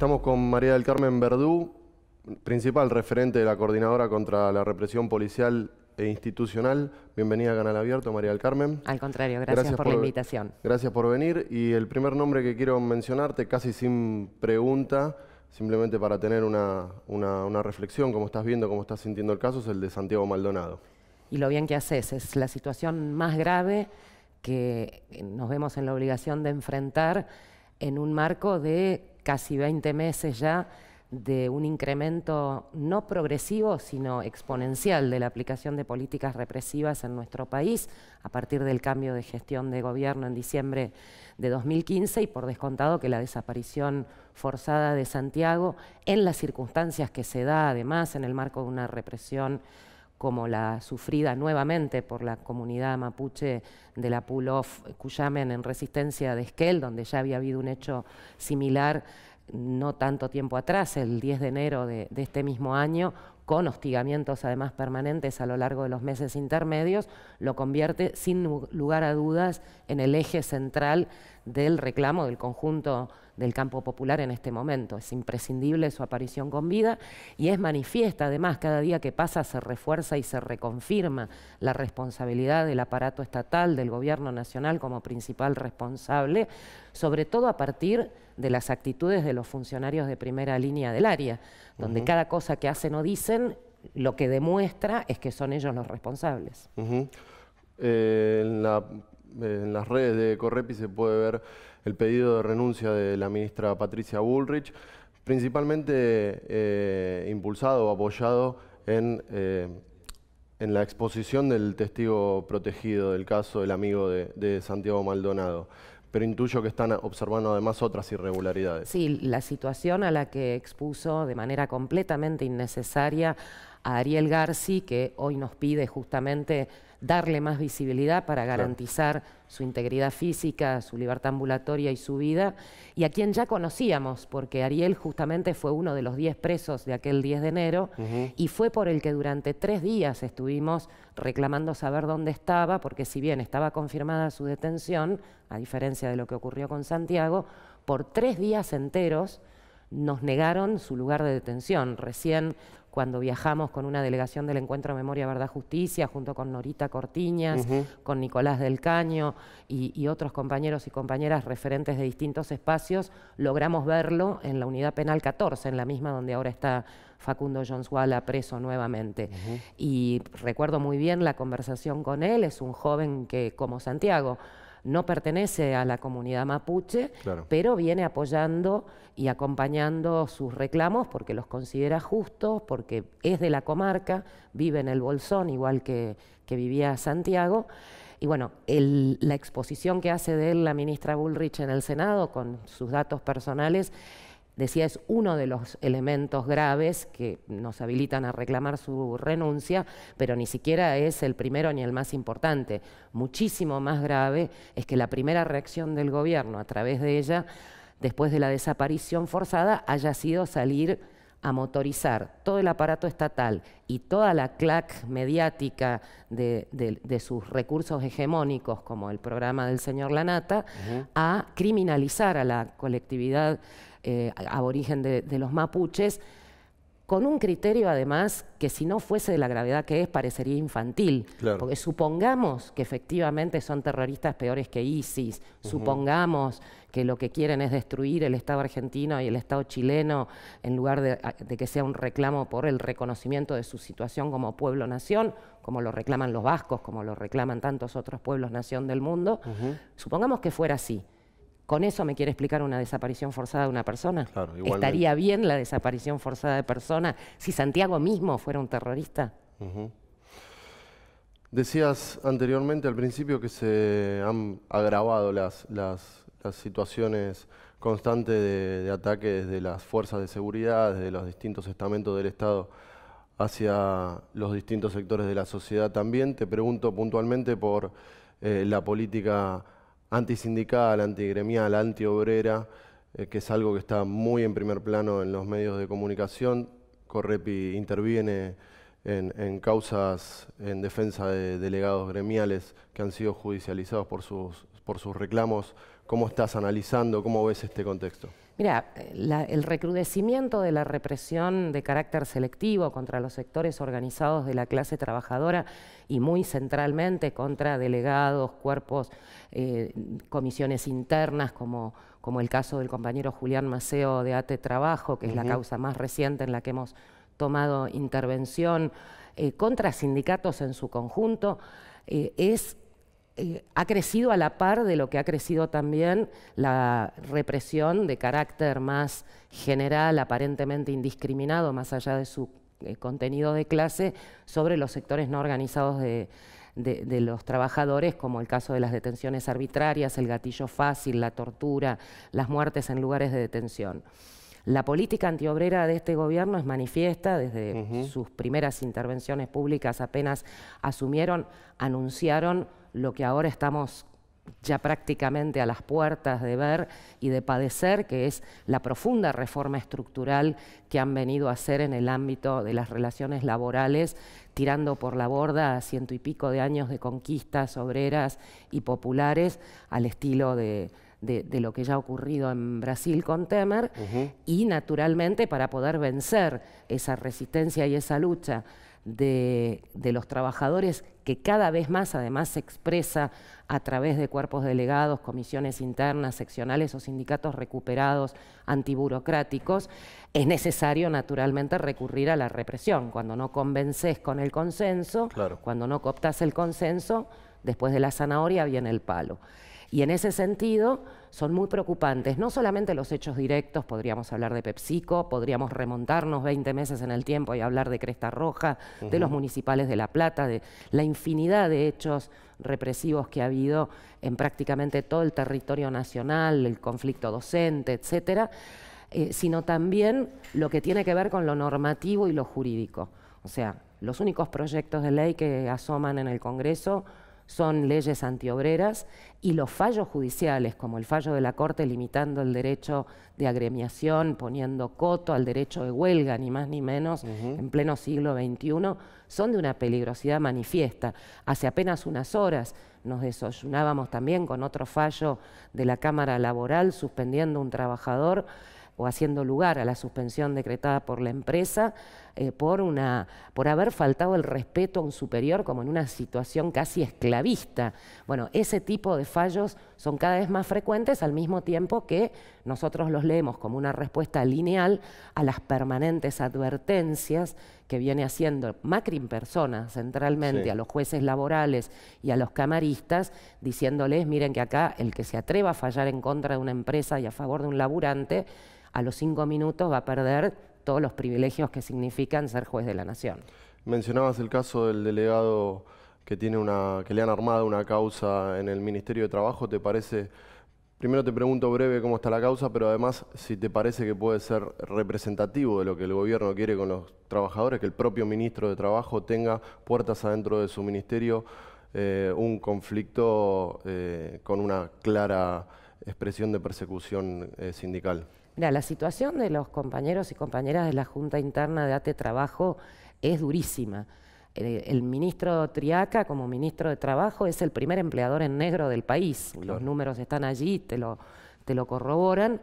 Estamos con María del Carmen Verdú, principal referente de la Coordinadora contra la Represión Policial e Institucional. Bienvenida a Canal Abierto, María del Carmen. Al contrario, gracias, por, la invitación. Gracias por venir. Y el primer nombre que quiero mencionarte, casi sin pregunta, simplemente para tener una, reflexión, como estás viendo, cómo estás sintiendo el caso, es el de Santiago Maldonado. Y lo bien que haces, es la situación más grave que nos vemos en la obligación de enfrentar en un marco de casi 20 meses ya de un incremento no progresivo, sino exponencial de la aplicación de políticas represivas en nuestro país a partir del cambio de gestión de gobierno en diciembre de 2015 y por descontado que la desaparición forzada de Santiago en las circunstancias que se da además en el marco de una represión como la sufrida nuevamente por la comunidad mapuche de la Pulof Cuyamen en resistencia de Esquel, donde ya había habido un hecho similar no tanto tiempo atrás, el 10 de enero de este mismo año, con hostigamientos además permanentes a lo largo de los meses intermedios, lo convierte sin lugar a dudas en el eje central del reclamo del conjunto del campo popular en este momento. Es imprescindible su aparición con vida y es manifiesta, además, cada día que pasa se refuerza y se reconfirma la responsabilidad del aparato estatal, del gobierno nacional como principal responsable, sobre todo a partir de las actitudes de los funcionarios de primera línea del área, donde cada cosa que hacen o dicen lo que demuestra es que son ellos los responsables. Eh, en, las redes de Correpi se puede ver el pedido de renuncia de la ministra Patricia Bullrich, principalmente eh, impulsado o apoyado en, eh, en, la exposición del testigo protegido del caso, el amigo de Santiago Maldonado pero intuyo que están observando además otras irregularidades. Sí, la situación a la que expuso de manera completamente innecesaria a Ariel Garci, que hoy nos pide justamente darle más visibilidad para garantizar su integridad física, su libertad ambulatoria y su vida, y a quien ya conocíamos, porque Ariel justamente fue uno de los 10 presos de aquel 10 de enero, y fue por el que durante tres días estuvimos reclamando saber dónde estaba, porque si bien estaba confirmada su detención, a diferencia de lo que ocurrió con Santiago, por tres días enteros nos negaron su lugar de detención. Recién cuando viajamos con una delegación del Encuentro Memoria Verdad Justicia, junto con Norita Cortiñas, con Nicolás del Caño y, otros compañeros y compañeras referentes de distintos espacios, logramos verlo en la unidad penal 14, en la misma donde ahora está Facundo Jones preso nuevamente. Y recuerdo muy bien la conversación con él, es un joven que, como Santiago, no pertenece a la comunidad mapuche, pero viene apoyando y acompañando sus reclamos porque los considera justos, porque es de la comarca, vive en el Bolsón, igual que, que vivía Santiago. Y bueno, la exposición que hace de él la ministra Bullrich en el Senado con sus datos personales decía es uno de los elementos graves que nos habilitan a reclamar su renuncia, pero ni siquiera es el primero ni el más importante. Muchísimo más grave es que la primera reacción del gobierno a través de ella, después de la desaparición forzada, haya sido salir a motorizar todo el aparato estatal y toda la clac mediática de, sus recursos hegemónicos, como el programa del señor Lanata, a criminalizar a la colectividad eh, aborigen de, los mapuches, con un criterio además que si no fuese de la gravedad que es, parecería infantil. Porque supongamos que efectivamente son terroristas peores que ISIS, supongamos que lo que quieren es destruir el Estado argentino y el Estado chileno en lugar de, que sea un reclamo por el reconocimiento de su situación como pueblo-nación, como lo reclaman los vascos, como lo reclaman tantos otros pueblos-nación del mundo, supongamos que fuera así. ¿Con eso me quiere explicar una desaparición forzada de una persona? ¿Estaría bien la desaparición forzada de persona si Santiago mismo fuera un terrorista? Decías anteriormente al principio que se han agravado las, las, situaciones constantes de, de, las fuerzas de seguridad, desde los distintos estamentos del Estado hacia los distintos sectores de la sociedad también. Te pregunto puntualmente por eh, la política antisindical, antigremial, antiobrera, eh, que es algo que está muy en primer plano en los medios de comunicación. Correpi interviene en, causas en defensa de delegados gremiales que han sido judicializados por sus, por sus reclamos. ¿Cómo estás analizando, cómo ves este contexto? Mira, eh, el recrudecimiento de la represión de carácter selectivo contra los sectores organizados de la clase trabajadora y muy centralmente contra delegados, cuerpos, eh, comisiones internas, como, como el caso del compañero Julián Maceo de ATE Trabajo, que es la causa más reciente en la que hemos tomado intervención eh, contra sindicatos en su conjunto, eh, eh, ha crecido a la par de lo que ha crecido también la represión de carácter más general, aparentemente indiscriminado, más allá de su contenido de clase, sobre los sectores no organizados de, los trabajadores, como el caso de las detenciones arbitrarias, el gatillo fácil, la tortura, las muertes en lugares de detención. La política antiobrera de este gobierno es manifiesta, desde sus primeras intervenciones públicas apenas asumieron, anunciaron lo que ahora estamos ya prácticamente a las puertas de ver y de padecer, que es la profunda reforma estructural que han venido a hacer en el ámbito de las relaciones laborales, tirando por la borda a ciento y pico de años de conquistas obreras y populares al estilo de de, lo que ya ha ocurrido en Brasil con Temer y naturalmente para poder vencer esa resistencia y esa lucha de, los trabajadores que cada vez más además se expresa a través de cuerpos delegados, comisiones internas, seccionales o sindicatos recuperados antiburocráticos, es necesario naturalmente recurrir a la represión. Cuando no convences con el consenso, cuando no cooptas el consenso, después de la zanahoria viene el palo. Y en ese sentido son muy preocupantes, no solamente los hechos directos, podríamos hablar de PepsiCo, podríamos remontarnos 20 meses en el tiempo y hablar de Cresta Roja, de los municipales de La Plata, de la infinidad de hechos represivos que ha habido en prácticamente todo el territorio nacional, el conflicto docente, etcétera, eh, sino también lo que tiene que ver con lo normativo y lo jurídico. O sea, los únicos proyectos de ley que asoman en el Congreso son leyes antiobreras y los fallos judiciales, como el fallo de la Corte limitando el derecho de agremiación, poniendo coto al derecho de huelga, ni más ni menos, en pleno siglo XXI, son de una peligrosidad manifiesta. Hace apenas unas horas nos desayunábamos también con otro fallo de la Cámara Laboral suspendiendo un trabajador o haciendo lugar a la suspensión decretada por la empresa eh, por, una, por haber faltado el respeto a un superior como en una situación casi esclavista. Bueno, ese tipo de fallos son cada vez más frecuentes al mismo tiempo que nosotros los leemos como una respuesta lineal a las permanentes advertencias que viene haciendo Macri en persona centralmente a los jueces laborales y a los camaristas, diciéndoles, miren que acá el que se atreva a fallar en contra de una empresa y a favor de un laburante, a los cinco minutos va a perder todos los privilegios que significan ser juez de la nación. Mencionabas el caso del delegado que, tiene que le han armado una causa en el Ministerio de Trabajo, ¿te parece? Primero te pregunto breve cómo está la causa, pero además si te parece que puede ser representativo de lo que el gobierno quiere con los trabajadores, que el propio ministro de Trabajo tenga puertas adentro de su ministerio eh, un conflicto eh, con una clara expresión de persecución eh, sindical. Mira, la situación de los compañeros y compañeras de la Junta Interna de ATE Trabajo es durísima. Eh, el, ministro Triaca, como ministro de Trabajo, es el primer empleador en negro del país. Los números están allí, te lo, te lo corroboran.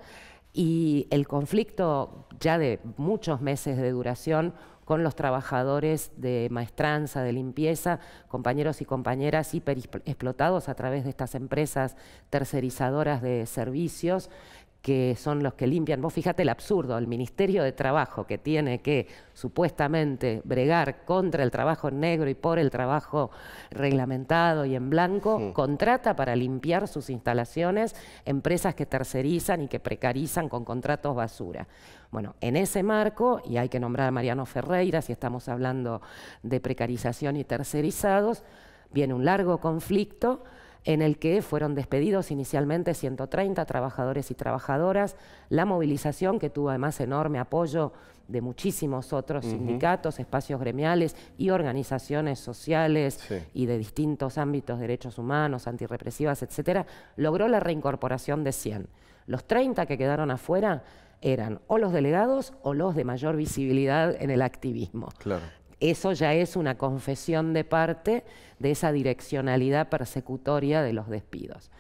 Y el conflicto ya de muchos meses de duración con los trabajadores de maestranza, de limpieza, compañeros y compañeras hiper explotados a través de estas empresas tercerizadoras de servicios, que son los que limpian. Vos fíjate el absurdo, el Ministerio de Trabajo que tiene que supuestamente bregar contra el trabajo negro y por el trabajo reglamentado y en blanco, contrata para limpiar sus instalaciones empresas que tercerizan y que precarizan con contratos basura. Bueno, en ese marco, y hay que nombrar a Mariano Ferreira si estamos hablando de precarización y tercerizados, viene un largo conflicto en el que fueron despedidos inicialmente 130 trabajadores y trabajadoras, la movilización que tuvo además enorme apoyo de muchísimos otros sindicatos, espacios gremiales y organizaciones sociales y de distintos ámbitos, derechos humanos, antirrepresivas, etcétera, logró la reincorporación de 100. Los 30 que quedaron afuera eran o los delegados o los de mayor visibilidad en el activismo. Claro eso ya es una confesión de parte de esa direccionalidad persecutoria de los despidos.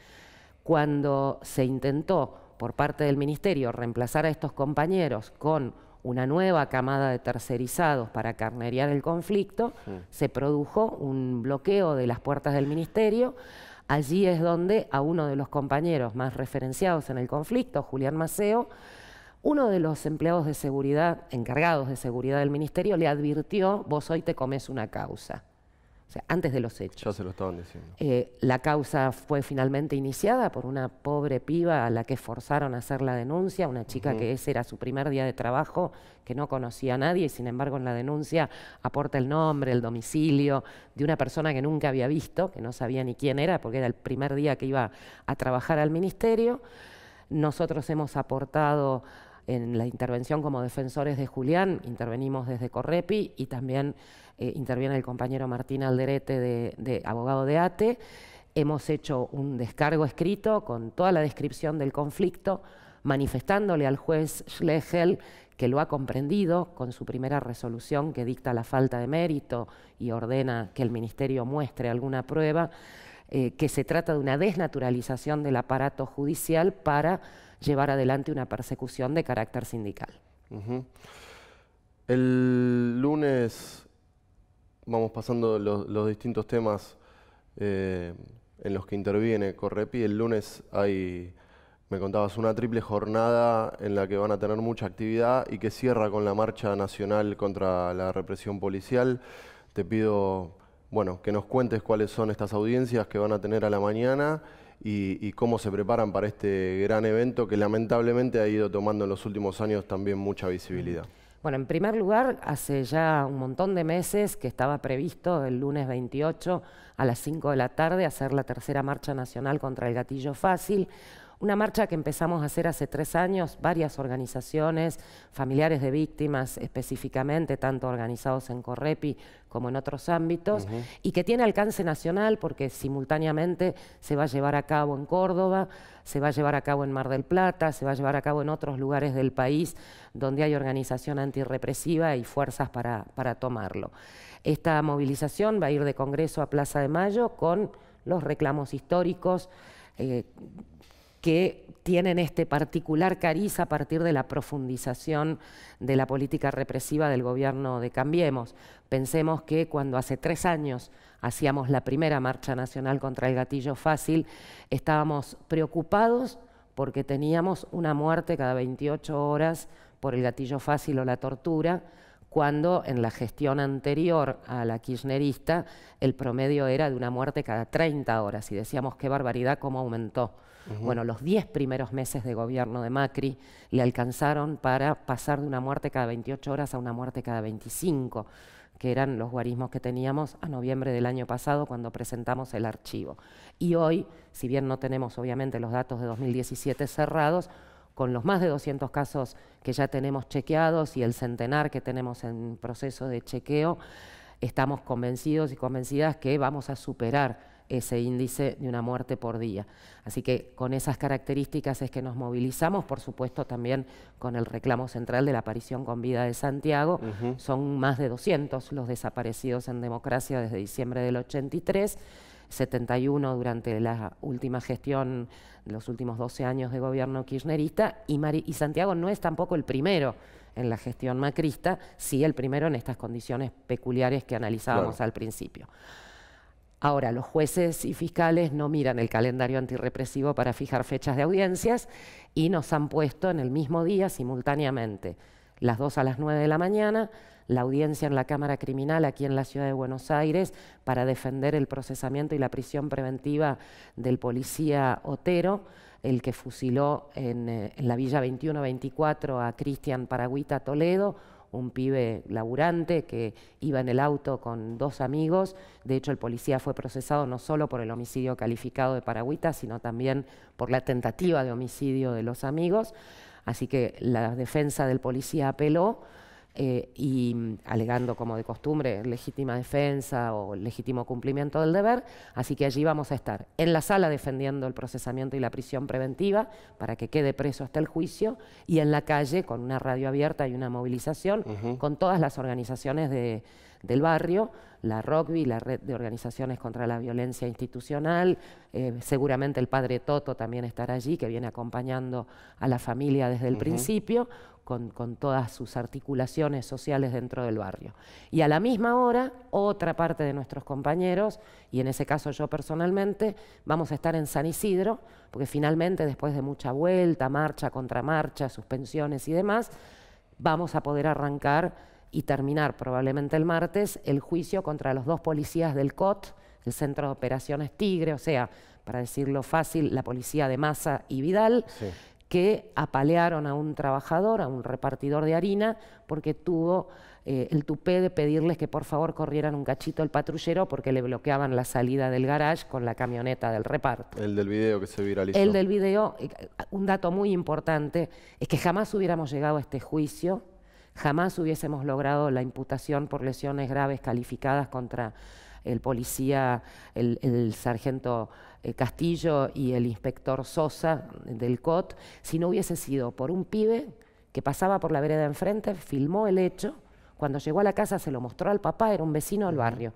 Cuando se intentó por parte del Ministerio reemplazar a estos compañeros con una nueva camada de tercerizados para carnerear el conflicto, se produjo un bloqueo de las puertas del Ministerio. Allí es donde a uno de los compañeros más referenciados en el conflicto, Julián Maceo, uno de los empleados de seguridad, encargados de seguridad del ministerio, le advirtió, vos hoy te comes una causa. O sea, antes de los hechos. Ya se lo estaban diciendo. Eh, la causa fue finalmente iniciada por una pobre piba a la que forzaron a hacer la denuncia, una chica que ese era su primer día de trabajo, que no conocía a nadie y sin embargo en la denuncia aporta el nombre, el domicilio de una persona que nunca había visto, que no sabía ni quién era porque era el primer día que iba a trabajar al ministerio. Nosotros hemos aportado en la intervención como defensores de Julián, intervenimos desde Correpi y también eh, interviene el compañero Martín Alderete, de, abogado de ATE. Hemos hecho un descargo escrito con toda la descripción del conflicto, manifestándole al juez Schlegel que lo ha comprendido con su primera resolución que dicta la falta de mérito y ordena que el Ministerio muestre alguna prueba. Eh, que se trata de una desnaturalización del aparato judicial para llevar adelante una persecución de carácter sindical. El lunes vamos pasando los, distintos temas eh, en los que interviene Correpi. El lunes hay, me contabas, una triple jornada en la que van a tener mucha actividad y que cierra con la marcha nacional contra la represión policial. Te pido bueno, que nos cuentes cuáles son estas audiencias que van a tener a la mañana y, cómo se preparan para este gran evento que lamentablemente ha ido tomando en los últimos años también mucha visibilidad. Bueno, en primer lugar, hace ya un montón de meses que estaba previsto el lunes 28 a las 5 de la tarde hacer la tercera marcha nacional contra el gatillo fácil. Una marcha que empezamos a hacer hace tres años, varias organizaciones, familiares de víctimas específicamente, tanto organizados en Correpi como en otros ámbitos, y que tiene alcance nacional porque simultáneamente se va a llevar a cabo en Córdoba, se va a llevar a cabo en Mar del Plata, se va a llevar a cabo en otros lugares del país donde hay organización antirrepresiva y fuerzas para, para tomarlo. Esta movilización va a ir de Congreso a Plaza de Mayo con los reclamos históricos. Eh, que tienen este particular cariz a partir de la profundización de la política represiva del gobierno de Cambiemos. Pensemos que cuando hace tres años hacíamos la primera marcha nacional contra el gatillo fácil, estábamos preocupados porque teníamos una muerte cada 28 horas por el gatillo fácil o la tortura, cuando en la gestión anterior a la kirchnerista el promedio era de una muerte cada 30 horas y decíamos qué barbaridad cómo aumentó. Bueno, los 10 primeros meses de gobierno de Macri le alcanzaron para pasar de una muerte cada 28 horas a una muerte cada 25 que eran los guarismos que teníamos a noviembre del año pasado cuando presentamos el archivo. Y hoy, si bien no tenemos obviamente los datos de 2017 cerrados, con los más de 200 casos que ya tenemos chequeados y el centenar que tenemos en proceso de chequeo, estamos convencidos y convencidas que vamos a superar ese índice de una muerte por día. Así que con esas características es que nos movilizamos, por supuesto también con el reclamo central de la aparición con vida de Santiago. Son más de 200 los desaparecidos en democracia desde diciembre del 83. 71 durante la última gestión, los últimos 12 años de gobierno kirchnerista, y, Santiago no es tampoco el primero en la gestión macrista, sí el primero en estas condiciones peculiares que analizábamos al principio. Ahora, los jueces y fiscales no miran el calendario antirrepresivo para fijar fechas de audiencias y nos han puesto en el mismo día simultáneamente, las 2 a las 9 de la mañana, la audiencia en la Cámara Criminal aquí en la Ciudad de Buenos Aires para defender el procesamiento y la prisión preventiva del policía Otero, el que fusiló en, eh, la Villa 21-24 a Cristian Paragüita Toledo un pibe laburante que iba en el auto con dos amigos. De hecho, el policía fue procesado no solo por el homicidio calificado de Paragüita, sino también por la tentativa de homicidio de los amigos. Así que la defensa del policía apeló. Eh, y mm, alegando como de costumbre legítima defensa o legítimo cumplimiento del deber, así que allí vamos a estar en la sala defendiendo el procesamiento y la prisión preventiva para que quede preso hasta el juicio y en la calle con una radio abierta y una movilización con todas las organizaciones de del barrio, la Rugby, la red de organizaciones contra la violencia institucional, eh, seguramente el padre Toto también estará allí, que viene acompañando a la familia desde el principio, con, con, todas sus articulaciones sociales dentro del barrio. Y a la misma hora, otra parte de nuestros compañeros, y en ese caso yo personalmente, vamos a estar en San Isidro, porque finalmente después de mucha vuelta, marcha, contramarcha, suspensiones y demás, vamos a poder arrancar y terminar probablemente el martes el juicio contra los dos policías del COT, el Centro de Operaciones Tigre, o sea, para decirlo fácil, la policía de Massa y Vidal, que apalearon a un trabajador, a un repartidor de harina, porque tuvo eh, el tupé de pedirles que por favor corrieran un cachito el patrullero porque le bloqueaban la salida del garage con la camioneta del reparto. El del video que se viralizó. El del video, eh, un dato muy importante, es que jamás hubiéramos llegado a este juicio jamás hubiésemos logrado la imputación por lesiones graves calificadas contra el policía, el, sargento eh, Castillo y el inspector Sosa del COT, si no hubiese sido por un pibe que pasaba por la vereda enfrente, filmó el hecho, cuando llegó a la casa se lo mostró al papá, era un vecino del barrio.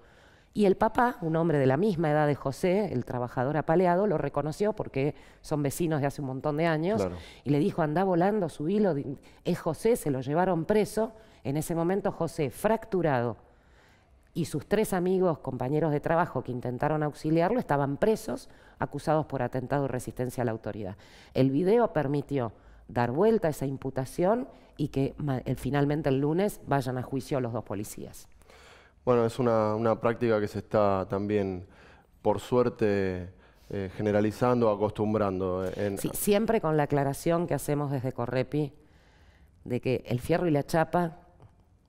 Y el papá, un hombre de la misma edad de José, el trabajador apaleado, lo reconoció porque son vecinos de hace un montón de años y le dijo, anda volando, su hilo, es José, se lo llevaron preso. En ese momento José, fracturado, y sus tres amigos, compañeros de trabajo que intentaron auxiliarlo, estaban presos, acusados por atentado y resistencia a la autoridad. El video permitió dar vuelta a esa imputación y que eh, finalmente el lunes vayan a juicio los dos policías. Bueno, es una, práctica que se está también, por suerte, eh, generalizando, acostumbrando. Eh, sí, siempre con la aclaración que hacemos desde Correpi de que el fierro y la chapa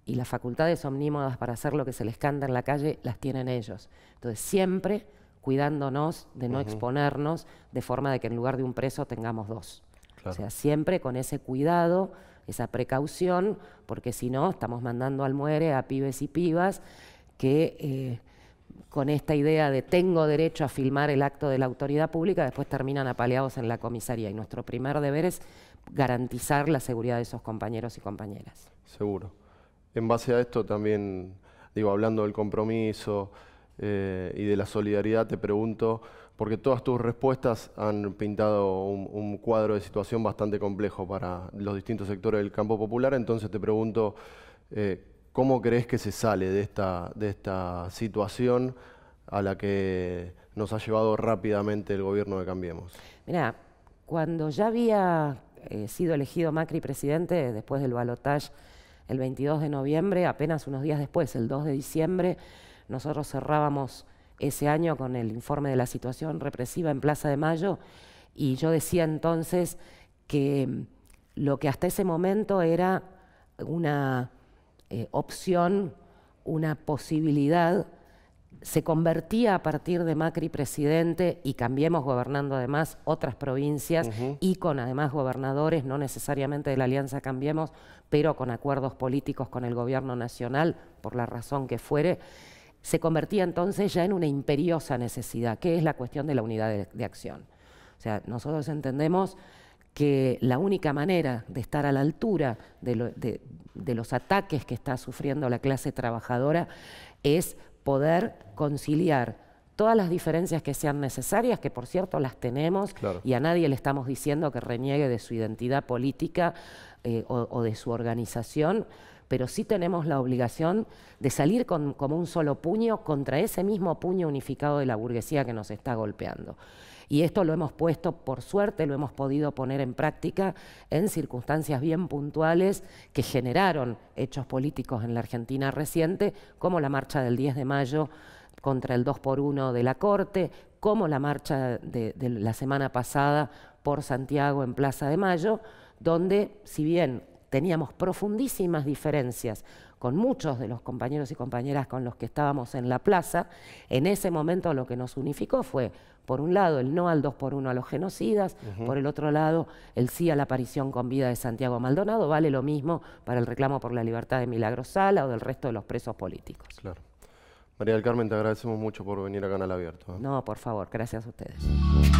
y las facultades omnímodas para hacer lo que se les canta en la calle las tienen ellos. Entonces, siempre cuidándonos de no exponernos de forma de que en lugar de un preso tengamos dos. O sea, siempre con ese cuidado esa precaución, porque si no, estamos mandando al muere a pibes y pibas que eh, con esta idea de tengo derecho a filmar el acto de la autoridad pública, después terminan apaleados en la comisaría. Y nuestro primer deber es garantizar la seguridad de esos compañeros y compañeras. Seguro. En base a esto también, digo, hablando del compromiso, eh, y de la solidaridad te pregunto, porque todas tus respuestas han pintado un, cuadro de situación bastante complejo para los distintos sectores del campo popular, entonces te pregunto, eh, ¿cómo crees que se sale de esta, de esta situación a la que nos ha llevado rápidamente el gobierno de Cambiemos? Mira, cuando ya había eh, sido elegido Macri presidente después del balotaje el 22 de noviembre, apenas unos días después, el 2 de diciembre, nosotros cerrábamos ese año con el informe de la situación represiva en Plaza de Mayo y yo decía entonces que mm, lo que hasta ese momento era una eh, opción, una posibilidad, se convertía a partir de Macri presidente y cambiemos gobernando además otras provincias y con además gobernadores, no necesariamente de la Alianza Cambiemos, pero con acuerdos políticos con el gobierno nacional, por la razón que fuere, se convertía entonces ya en una imperiosa necesidad, que es la cuestión de la unidad de, acción. O sea, nosotros entendemos que la única manera de estar a la altura de, los ataques que está sufriendo la clase trabajadora es poder conciliar todas las diferencias que sean necesarias, que por cierto las tenemos, y a nadie le estamos diciendo que reniegue de su identidad política eh, o de su organización, pero sí tenemos la obligación de salir con, como un solo puño contra ese mismo puño unificado de la burguesía que nos está golpeando. Y esto lo hemos puesto, por suerte, lo hemos podido poner en práctica en circunstancias bien puntuales que generaron hechos políticos en la Argentina reciente, como la marcha del 10 de mayo contra el 2 por 1 de la Corte, como la marcha de la semana pasada por Santiago en Plaza de Mayo, donde si bien teníamos profundísimas diferencias con muchos de los compañeros y compañeras con los que estábamos en la plaza. En ese momento lo que nos unificó fue, por un lado, el no al 2 por 1 a los genocidas, por el otro lado, el sí a la aparición con vida de Santiago Maldonado. Vale lo mismo para el reclamo por la libertad de Milagrosala Sala o del resto de los presos políticos. Claro. María del Carmen, te agradecemos mucho por venir a Canal Abierto. ¿eh? No, por favor, gracias a ustedes.